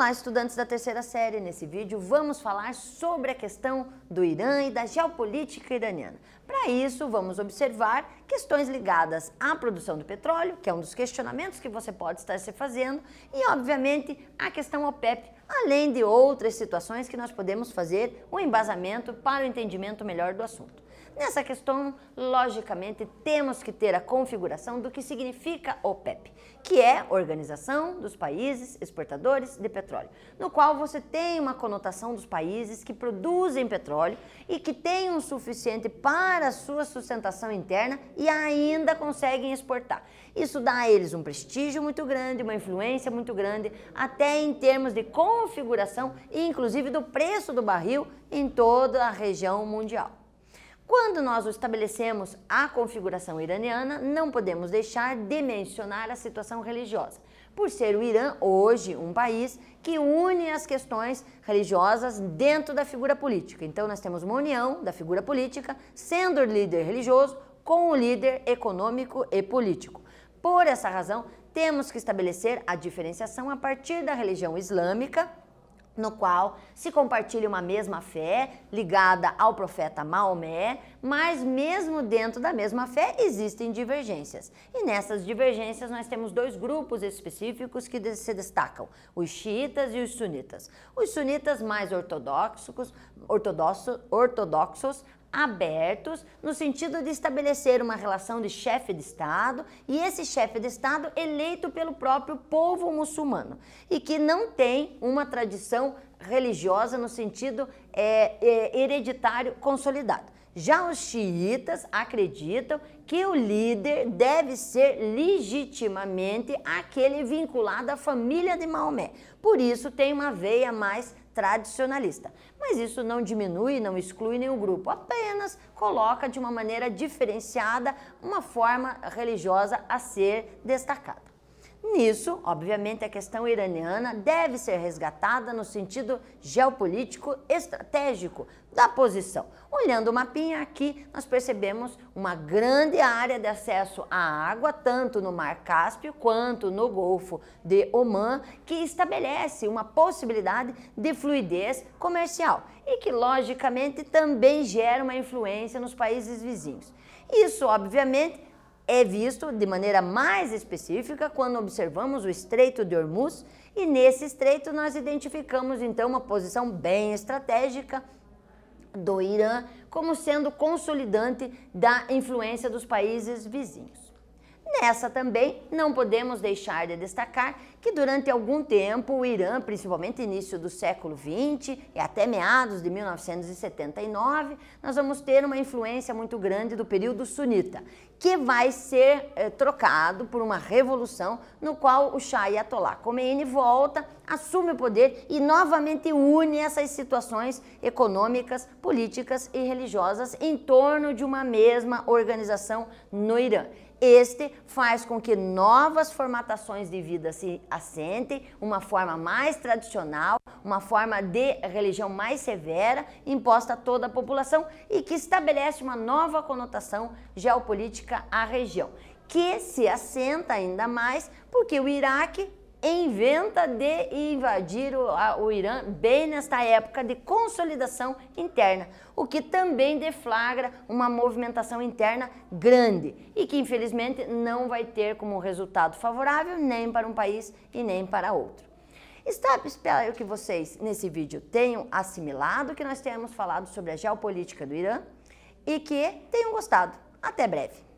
Olá, estudantes da terceira série. Nesse vídeo vamos falar sobre a questão do Irã e da geopolítica iraniana. Para isso, vamos observar questões ligadas à produção do petróleo, que é um dos questionamentos que você pode estar se fazendo, e obviamente a questão OPEP, além de outras situações que nós podemos fazer um embasamento para o entendimento melhor do assunto. Nessa questão, logicamente, temos que ter a configuração do que significa OPEP, que é Organização dos Países Exportadores de Petróleo, no qual você tem uma conotação dos países que produzem petróleo e que têm o suficiente para a sua sustentação interna e ainda conseguem exportar. Isso dá a eles um prestígio muito grande, uma influência muito grande, até em termos de configuração, inclusive do preço do barril em toda a região mundial. Quando nós estabelecemos a configuração iraniana, não podemos deixar de mencionar a situação religiosa, por ser o Irã hoje um país que une as questões religiosas dentro da figura política. Então, nós temos uma união da figura política, sendo o líder religioso, com o líder econômico e político. Por essa razão, temos que estabelecer a diferenciação a partir da religião islâmica no qual se compartilha uma mesma fé ligada ao profeta Maomé, mas mesmo dentro da mesma fé existem divergências. E nessas divergências nós temos dois grupos específicos que se destacam: os xiitas e os sunitas. Os sunitas mais ortodoxos, ortodoxos, ortodoxos abertos no sentido de estabelecer uma relação de chefe de Estado e esse chefe de Estado eleito pelo próprio povo muçulmano e que não tem uma tradição religiosa no sentido é, é, hereditário consolidado. Já os xiitas acreditam que o líder deve ser legitimamente aquele vinculado à família de Maomé. Por isso tem uma veia mais tradicionalista. Mas isso não diminui, não exclui nenhum grupo, apenas coloca de uma maneira diferenciada uma forma religiosa a ser destacada. Nisso, obviamente, a questão iraniana deve ser resgatada no sentido geopolítico estratégico da posição. Olhando o mapinha aqui, nós percebemos uma grande área de acesso à água, tanto no Mar Cáspio quanto no Golfo de Oman, que estabelece uma possibilidade de fluidez comercial e que, logicamente, também gera uma influência nos países vizinhos. Isso, obviamente, é visto de maneira mais específica quando observamos o Estreito de Hormuz e nesse estreito nós identificamos então uma posição bem estratégica do Irã como sendo consolidante da influência dos países vizinhos. Nessa também não podemos deixar de destacar que durante algum tempo o Irã, principalmente início do século XX e até meados de 1979, nós vamos ter uma influência muito grande do período sunita, que vai ser eh, trocado por uma revolução no qual o Shah Ayatollah Khomeini volta, assume o poder e novamente une essas situações econômicas, políticas e religiosas em torno de uma mesma organização no Irã. Este faz com que novas formatações de vida se assentem, uma forma mais tradicional, uma forma de religião mais severa, imposta a toda a população e que estabelece uma nova conotação geopolítica à região, que se assenta ainda mais porque o Iraque inventa de invadir o, a, o, Irã bem nesta época de consolidação interna, o que também deflagra uma movimentação interna grande e que infelizmente não vai ter como resultado favorável nem para um país e nem para outro. Está, espero que vocês nesse vídeo tenham assimilado que nós temos falado sobre a geopolítica do Irã e que tenham gostado. Até breve!